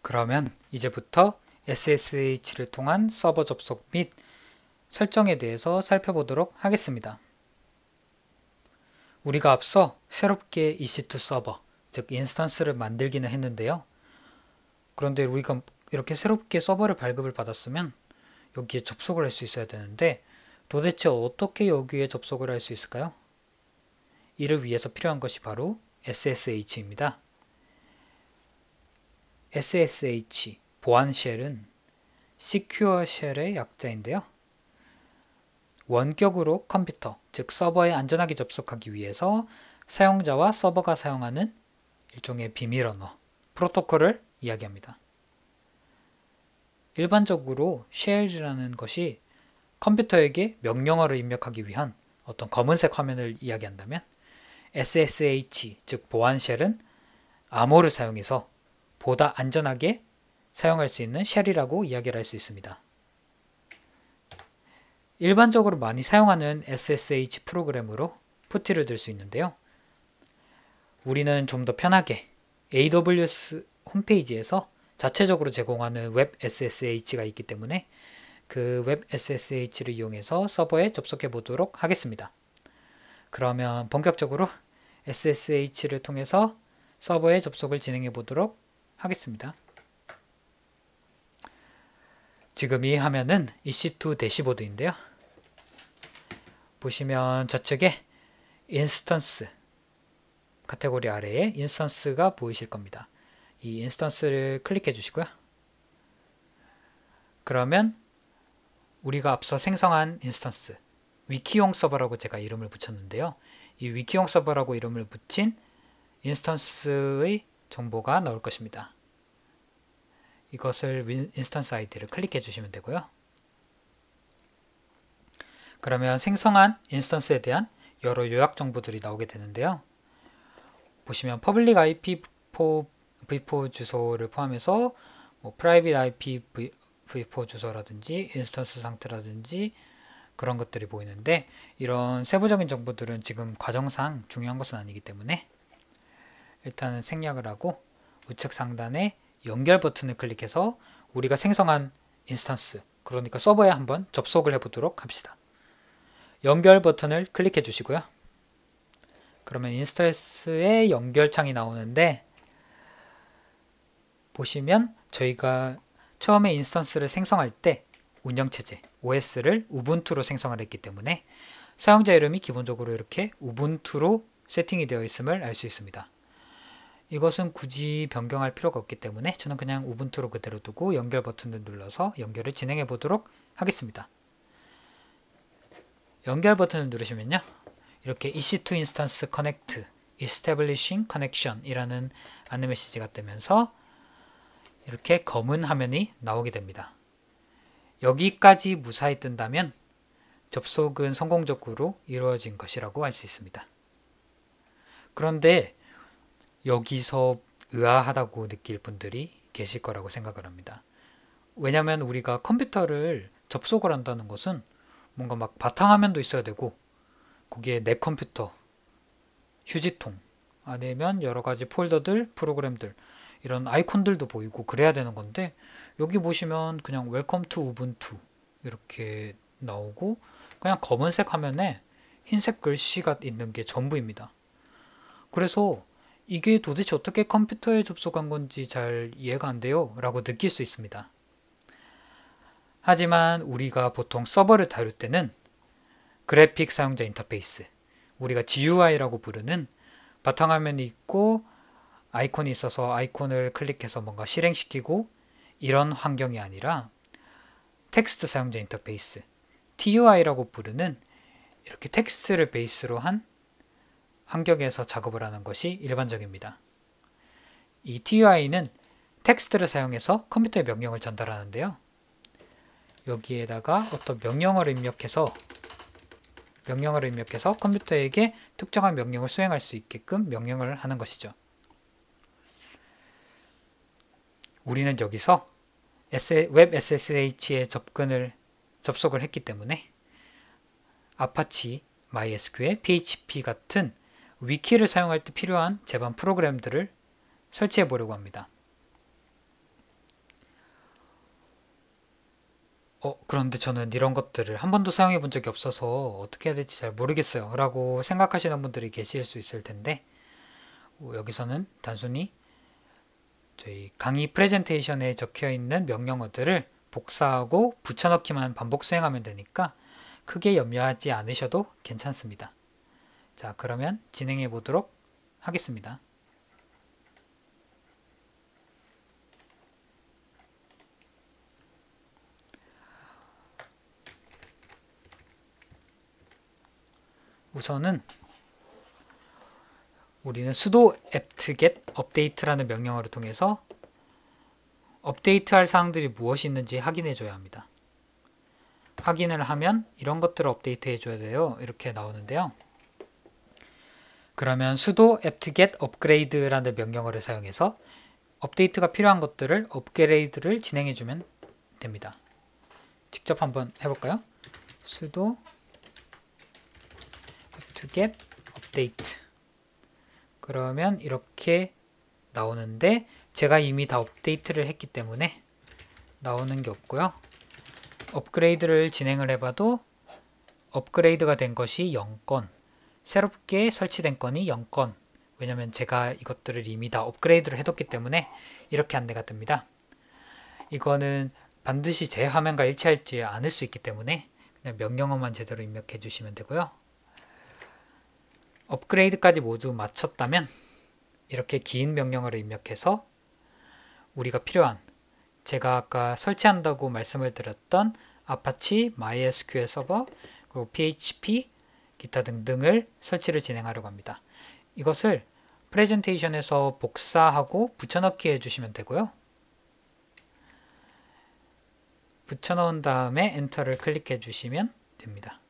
그러면 이제부터 SSH를 통한 서버 접속 및 설정에 대해서 살펴보도록 하겠습니다. 우리가 앞서 새롭게 EC2 서버, 즉 인스턴스를 만들기는 했는데요. 그런데 우리가 이렇게 새롭게 서버를 발급을 받았으면 여기에 접속을 할 수 있어야 되는데 도대체 어떻게 여기에 접속을 할 수 있을까요? 이를 위해서 필요한 것이 바로 SSH입니다. SSH 보안 쉘은 Secure 쉘의 약자인데요. 원격으로 컴퓨터, 즉 서버에 안전하게 접속하기 위해서 사용자와 서버가 사용하는 일종의 비밀 언어, 프로토콜을 이야기합니다. 일반적으로 쉘이라는 것이 컴퓨터에게 명령어를 입력하기 위한 어떤 검은색 화면을 이야기한다면 SSH 즉 보안 쉘은 암호를 사용해서 보다 안전하게 사용할 수 있는 쉘이라고 이야기를 할 수 있습니다. 일반적으로 많이 사용하는 SSH 프로그램으로 푸티를 들 수 있는데요. 우리는 좀 더 편하게 AWS 홈페이지에서 자체적으로 제공하는 웹 SSH가 있기 때문에 그 웹 SSH를 이용해서 서버에 접속해 보도록 하겠습니다. 그러면 본격적으로 SSH를 통해서 서버에 접속을 진행해 보도록 하겠습니다. 지금 이 화면은 EC2 대시보드인데요. 보시면 좌측에 인스턴스 카테고리 아래에 인스턴스가 보이실 겁니다. 이 인스턴스를 클릭해 주시고요. 그러면 우리가 앞서 생성한 인스턴스 위키용 서버라고 제가 이름을 붙였는데요. 이위키용 서버라고 이름을 붙인 인스턴스의 정보가 나올 것입니다. 이것을 인스턴스 아이디를 클릭해 주시면 되고요. 그러면 생성한 인스턴스에 대한 여러 요약 정보들이 나오게 되는데요. 보시면 p u b i p v 4 주소를 포함해서 뭐 p r i v IPv4 주소라든지 인스턴스 상태라든지 그런 것들이 보이는데 이런 세부적인 정보들은 지금 과정상 중요한 것은 아니기 때문에 일단은 생략을 하고 우측 상단에 연결 버튼을 클릭해서 우리가 생성한 인스턴스 그러니까 서버에 한번 접속을 해보도록 합시다. 연결 버튼을 클릭해 주시고요. 그러면 인스턴스의 연결창이 나오는데 보시면 저희가 처음에 인스턴스를 생성할 때 운영체제 OS를 우분투로 생성을 했기 때문에 사용자 이름이 기본적으로 이렇게 우분투로 세팅이 되어 있음을 알 수 있습니다. 이것은 굳이 변경할 필요가 없기 때문에 저는 그냥 우분투로 그대로 두고 연결 버튼을 눌러서 연결을 진행해 보도록 하겠습니다. 연결 버튼을 누르시면요. 이렇게 EC2 인스턴스 커넥트 Establishing Connection 이라는 안내 메시지가 뜨면서 이렇게 검은 화면이 나오게 됩니다. 여기까지 무사히 뜬다면 접속은 성공적으로 이루어진 것이라고 할 수 있습니다. 그런데 여기서 의아하다고 느낄 분들이 계실 거라고 생각을 합니다. 왜냐하면 우리가 컴퓨터를 접속을 한다는 것은 뭔가 막 바탕화면도 있어야 되고 거기에 내 컴퓨터, 휴지통 아니면 여러 가지 폴더들, 프로그램들 이런 아이콘들도 보이고 그래야 되는 건데 여기 보시면 그냥 웰컴 투 우분투 이렇게 나오고 그냥 검은색 화면에 흰색 글씨가 있는 게 전부입니다. 그래서 이게 도대체 어떻게 컴퓨터에 접속한 건지 잘 이해가 안 돼요 라고 느낄 수 있습니다. 하지만 우리가 보통 서버를 다룰 때는 그래픽 사용자 인터페이스, 우리가 GUI라고 부르는 바탕화면이 있고 아이콘이 있어서 아이콘을 클릭해서 뭔가 실행시키고 이런 환경이 아니라 텍스트 사용자 인터페이스 TUI라고 부르는 이렇게 텍스트를 베이스로 한 환경에서 작업을 하는 것이 일반적입니다. 이 TUI는 텍스트를 사용해서 컴퓨터에 명령을 전달하는데요. 여기에다가 어떤 명령을 입력해서 명령을 입력해서 컴퓨터에게 특정한 명령을 수행할 수 있게끔 명령을 하는 것이죠. 우리는 여기서 웹 SSH에 접근을 접속을 했기 때문에 아파치, MySQL, PHP 같은 위키를 사용할 때 필요한 제반 프로그램들을 설치해 보려고 합니다. 어, 그런데 저는 이런 것들을 한 번도 사용해 본 적이 없어서 어떻게 해야 될지 잘 모르겠어요. 라고 생각하시는 분들이 계실 수 있을 텐데 어, 여기서는 단순히 저희 강의 프레젠테이션에 적혀 있는 명령어들을 복사하고 붙여넣기만 반복 수행하면 되니까 크게 염려하지 않으셔도 괜찮습니다. 자, 그러면 진행해 보도록 하겠습니다. 우선은 우리는 sudo apt-get update라는 명령어를 통해서 업데이트할 사항들이 무엇이 있는지 확인해 줘야 합니다. 확인을 하면 이런 것들을 업데이트 해줘야 돼요. 이렇게 나오는데요. 그러면 sudo apt-get upgrade라는 명령어를 사용해서 업데이트가 필요한 것들을 업그레이드를 진행해 주면 됩니다. 직접 한번 해볼까요? sudo apt-get update 그러면 이렇게 나오는데 제가 이미 다 업데이트를 했기 때문에 나오는 게 없고요. 업그레이드를 진행을 해봐도 업그레이드가 된 것이 0건, 새롭게 설치된 건이 0건, 왜냐면 제가 이것들을 이미 다 업그레이드를 해뒀기 때문에 이렇게 안내가 뜹니다. 이거는 반드시 제 화면과 일치할지 않을 수 있기 때문에 그냥 명령어만 제대로 입력해 주시면 되고요. 업그레이드까지 모두 마쳤다면 이렇게 긴 명령어를 입력해서 우리가 필요한 제가 아까 설치한다고 말씀을 드렸던 아파치, MySQL 서버, 그리고 PHP, 기타 등등을 설치를 진행하려고 합니다. 이것을 프레젠테이션에서 복사하고 붙여넣기 해주시면 되고요. 붙여넣은 다음에 엔터를 클릭해 주시면 됩니다.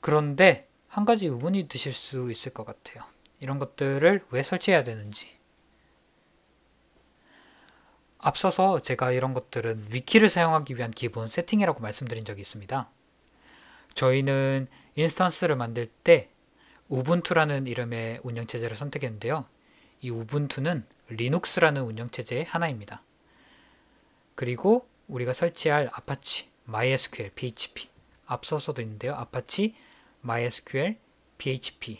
그런데 한 가지 의문이 드실 수 있을 것 같아요. 이런 것들을 왜 설치해야 되는지. 앞서서 제가 이런 것들은 위키를 사용하기 위한 기본 세팅이라고 말씀드린 적이 있습니다. 저희는 인스턴스를 만들 때 우분투라는 이름의 운영체제를 선택했는데요. 이 우분투는 리눅스라는 운영체제의 하나입니다. 그리고 우리가 설치할 아파치, MySQL, PHP 앞서서도 있는데요. 아파치 MySQL, PHP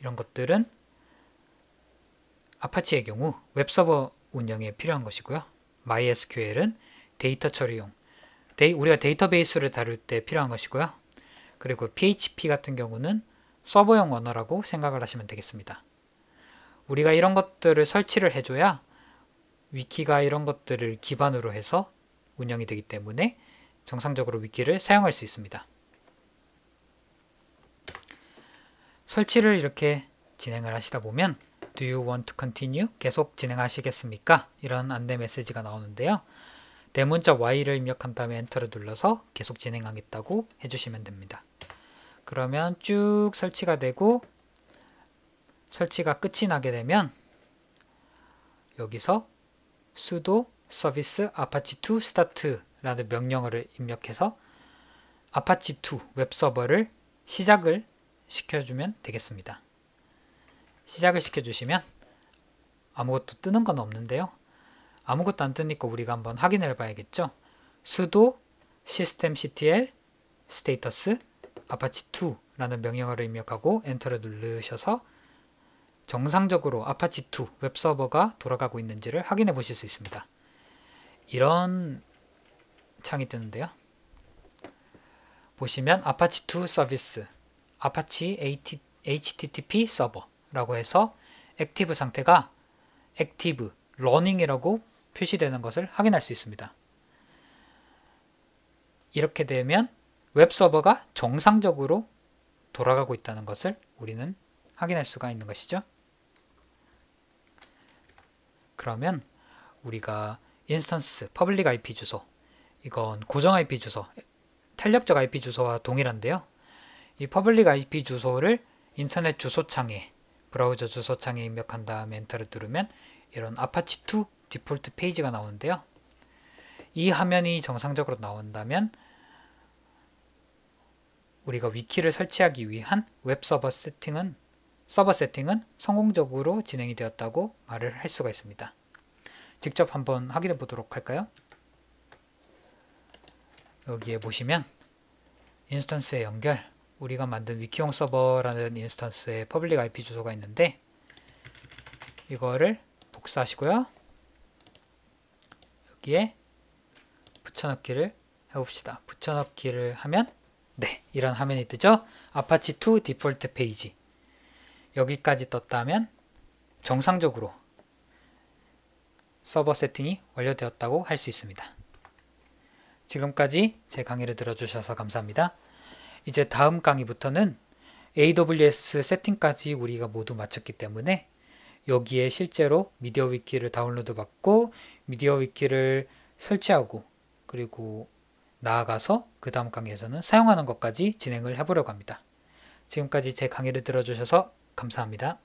이런 것들은 아파치의 경우 웹서버 운영에 필요한 것이고요. MySQL은 데이터 처리용, 데이, 우리가 데이터베이스를 다룰 때 필요한 것이고요. 그리고 PHP 같은 경우는 서버용 언어라고 생각을 하시면 되겠습니다. 우리가 이런 것들을 설치를 해줘야 위키가 이런 것들을 기반으로 해서 운영이 되기 때문에 정상적으로 위키를 사용할 수 있습니다. 설치를 이렇게 진행을 하시다 보면 Do you want to continue? 계속 진행하시겠습니까? 이런 안내 메시지가 나오는데요. 대문자 Y를 입력한 다음에 엔터를 눌러서 계속 진행하겠다고 해주시면 됩니다. 그러면 쭉 설치가 되고 설치가 끝이 나게 되면 여기서 sudo service apache2 start라는 명령어를 입력해서 apache2 웹서버를 시작을 시켜주면 되겠습니다. 시작을 시켜주시면 아무것도 뜨는 건 없는데요. 아무것도 안 뜨니까 우리가 한번 확인을 해봐야겠죠. 수도 systemctl status apache2라는 명령어를 입력하고 엔터를 누르셔서 정상적으로 아파치2 웹서버가 돌아가고 있는지를 확인해 보실 수 있습니다. 이런 창이 뜨는데요. 보시면 아파치2 서비스 아파치 HTTP 서버라고 해서 액티브 상태가 액티브 러닝이라고 표시되는 것을 확인할 수 있습니다. 이렇게 되면 웹 서버가 정상적으로 돌아가고 있다는 것을 우리는 확인할 수가 있는 것이죠. 그러면 우리가 인스턴스 퍼블릭 IP 주소 이건 고정 IP 주소 탄력적 IP 주소와 동일한데요. 이 퍼블릭 IP 주소를 인터넷 주소창에 브라우저 주소창에 입력한 다음에 엔터를 누르면 이런 아파치2 디폴트 페이지가 나오는데요. 이 화면이 정상적으로 나온다면 우리가 위키를 설치하기 위한 웹 서버 세팅은 서버 세팅은 성공적으로 진행이 되었다고 말을 할 수가 있습니다. 직접 한번 확인해 보도록 할까요? 여기에 보시면 인스턴스의 연결 우리가 만든 위키용 서버라는 인스턴스의 퍼블릭 IP 주소가 있는데 이거를 복사하시고요. 여기에 붙여넣기를 해봅시다. 붙여넣기를 하면 네, 이런 화면이 뜨죠. 아파치2 디폴트 페이지 여기까지 떴다면 정상적으로 서버 세팅이 완료되었다고 할 수 있습니다. 지금까지 제 강의를 들어주셔서 감사합니다. 이제 다음 강의부터는 AWS 세팅까지 우리가 모두 마쳤기 때문에 여기에 실제로 미디어 위키를 다운로드 받고 미디어 위키를 설치하고 그리고 나아가서 그 다음 강의에서는 사용하는 것까지 진행을 해보려고 합니다. 지금까지 제 강의를 들어주셔서 감사합니다.